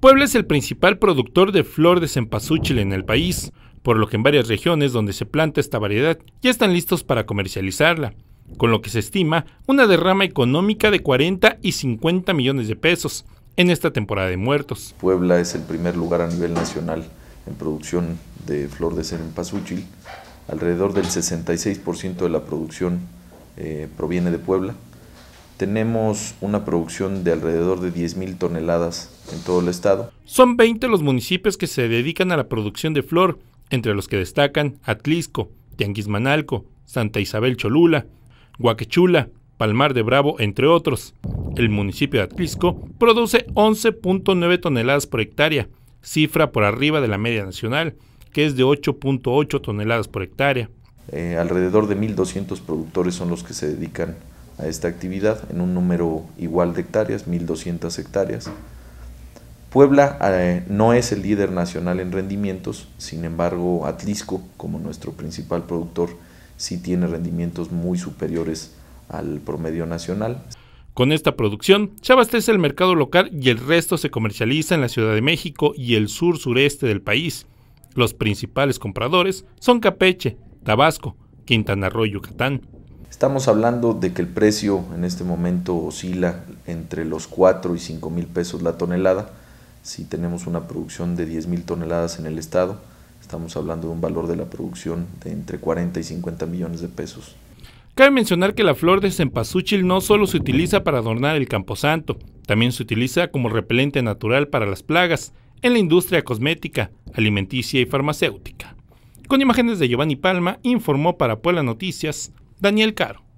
Puebla es el principal productor de flor de cempasúchil en el país, por lo que en varias regiones donde se planta esta variedad ya están listos para comercializarla, con lo que se estima una derrama económica de 40 y 50 millones de pesos en esta temporada de muertos. Puebla es el primer lugar a nivel nacional en producción de flor de cempasúchil. Alrededor del 66% de la producción eh, proviene de Puebla. Tenemos una producción de alrededor de 10.000 toneladas en todo el estado. Son 20 los municipios que se dedican a la producción de flor, entre los que destacan Atlisco, Tianguismanalco, Santa Isabel Cholula, Guaquechula, Palmar de Bravo, entre otros. El municipio de Atlisco produce 11.9 toneladas por hectárea, cifra por arriba de la media nacional, que es de 8.8 toneladas por hectárea. Eh, alrededor de 1.200 productores son los que se dedican a esta actividad en un número igual de hectáreas, 1.200 hectáreas. Puebla eh, no es el líder nacional en rendimientos, sin embargo Atlisco, como nuestro principal productor, sí tiene rendimientos muy superiores al promedio nacional. Con esta producción se abastece el mercado local y el resto se comercializa en la Ciudad de México y el sur sureste del país. Los principales compradores son Capeche, Tabasco, Quintana Roo y Yucatán. Estamos hablando de que el precio en este momento oscila entre los 4 y 5 mil pesos la tonelada. Si tenemos una producción de 10 mil toneladas en el estado, estamos hablando de un valor de la producción de entre 40 y 50 millones de pesos. Cabe mencionar que la flor de cempasúchil no solo se utiliza para adornar el camposanto, también se utiliza como repelente natural para las plagas en la industria cosmética, alimenticia y farmacéutica. Con imágenes de Giovanni Palma, informó para Puebla Noticias Daniel Caro.